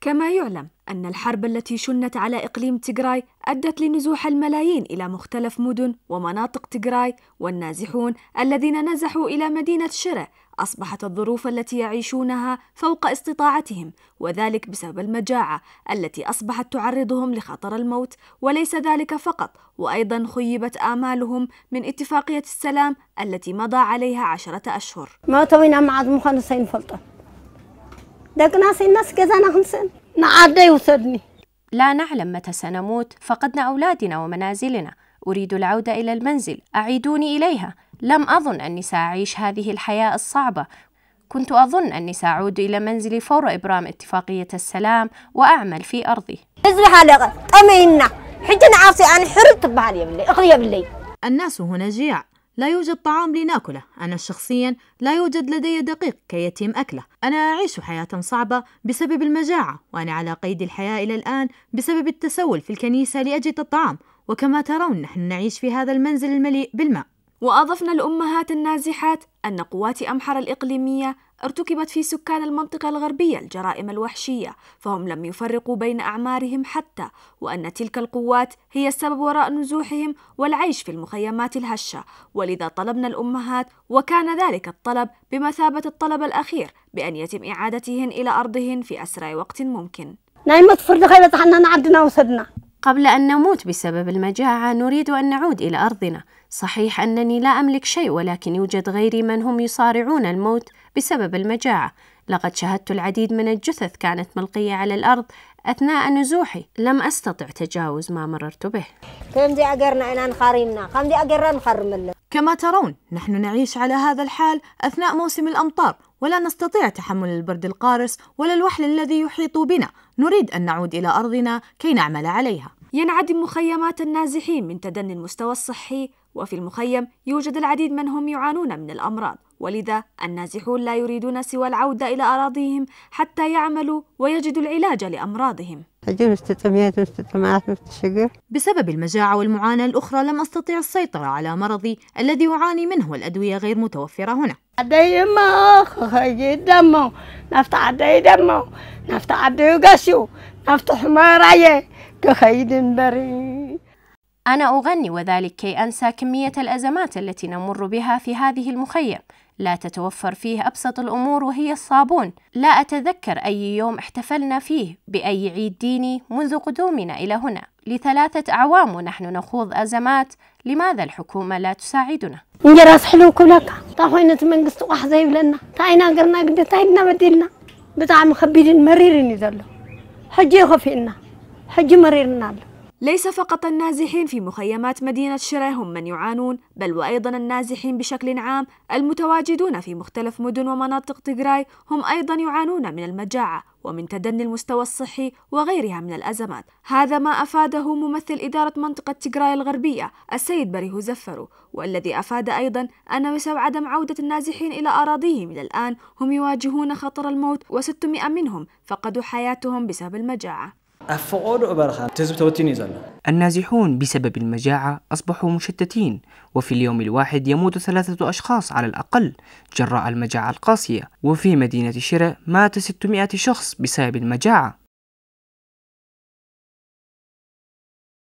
كما يعلم أن الحرب التي شنت على إقليم تيغراي أدت لنزوح الملايين إلى مختلف مدن ومناطق تيغراي والنازحون الذين نزحوا إلى مدينة شرة أصبحت الظروف التي يعيشونها فوق استطاعتهم وذلك بسبب المجاعة التي أصبحت تعرضهم لخطر الموت وليس ذلك فقط وأيضا خيبت آمالهم من اتفاقية السلام التي مضى عليها عشرة أشهر ما طوينا مع مخلصين فلطة دقناسي الناس كذا أنا سن نعدي يوسدني لا نعلم متى سنموت فقدنا أولادنا ومنازلنا أريد العودة إلى المنزل أعيدوني إليها لم أظن أني سأعيش هذه الحياة الصعبة كنت أظن أني سأعود إلى منزلي فور إبرام اتفاقية السلام وأعمل في أرضي أمينا حجنا عاصي أنا حرت بالي بالله أغلي بلي الناس هنا جياع لا يوجد طعام لناكله أنا شخصيا لا يوجد لدي دقيق كي يتم أكله أنا أعيش حياة صعبة بسبب المجاعة وأنا على قيد الحياة إلى الآن بسبب التسول في الكنيسة لأجد الطعام وكما ترون نحن نعيش في هذا المنزل المليء بالماء وأضفنا الأمهات النازحات أن قوات أمحر الإقليمية ارتكبت في سكان المنطقة الغربية الجرائم الوحشية فهم لم يفرقوا بين أعمارهم حتى وأن تلك القوات هي السبب وراء نزوحهم والعيش في المخيمات الهشة ولذا طلبنا الأمهات وكان ذلك الطلب بمثابة الطلب الأخير بأن يتم إعادتهن إلى أرضهن في أسرع وقت ممكن نايمة نعم، تفرد خيبة عنا عدنا وصدنا قبل أن نموت بسبب المجاعة نريد أن نعود إلى أرضنا صحيح أنني لا أملك شيء ولكن يوجد غيري من هم يصارعون الموت بسبب المجاعة لقد شاهدت العديد من الجثث كانت ملقية على الأرض أثناء نزوحي لم أستطع تجاوز ما مررت به كم دي أقرنا كم دي أقرنا كما ترون نحن نعيش على هذا الحال أثناء موسم الأمطار ولا نستطيع تحمل البرد القارس ولا الوحل الذي يحيط بنا نريد أن نعود إلى أرضنا كي نعمل عليها ينعدم مخيمات النازحين من تدني المستوى الصحي وفي المخيم يوجد العديد منهم يعانون من الأمراض ولذا النازحون لا يريدون سوى العودة إلى أراضيهم حتى يعملوا ويجدوا العلاج لأمراضهم بسبب المجاعة والمعاناة الأخرى لم أستطيع السيطرة على مرضي الذي أعاني منه والأدوية غير متوفرة هنا نفتح أنا أغني وذلك كي أنسى كمية الأزمات التي نمر بها في هذه المخيم لا تتوفر فيه أبسط الأمور وهي الصابون لا أتذكر أي يوم احتفلنا فيه بأي عيد ديني منذ قدومنا إلى هنا لثلاثة أعوام ونحن نخوض أزمات لماذا الحكومة لا تساعدنا؟ نجي حلو كلك طاحوينة من قصة واحدة لنا تاينا قرنا قد تاينا بدلنا بتاع مخبيدين مريرين يذلوا حجي خفينا حجي مريرنا له ليس فقط النازحين في مخيمات مدينة شرع هم من يعانون بل وأيضا النازحين بشكل عام المتواجدون في مختلف مدن ومناطق تجراي هم أيضا يعانون من المجاعة ومن تدني المستوى الصحي وغيرها من الأزمات هذا ما أفاده ممثل إدارة منطقة تجراي الغربية السيد بريه زفرو والذي أفاد أيضا أن بسبب عدم عودة النازحين إلى أراضيهم إلى الآن هم يواجهون خطر الموت و600 منهم فقدوا حياتهم بسبب المجاعة النازحون بسبب المجاعة أصبحوا مشتتين وفي اليوم الواحد يموت ثلاثة أشخاص على الأقل جراء المجاعة القاسية وفي مدينة شراء مات 600 شخص بسبب المجاعة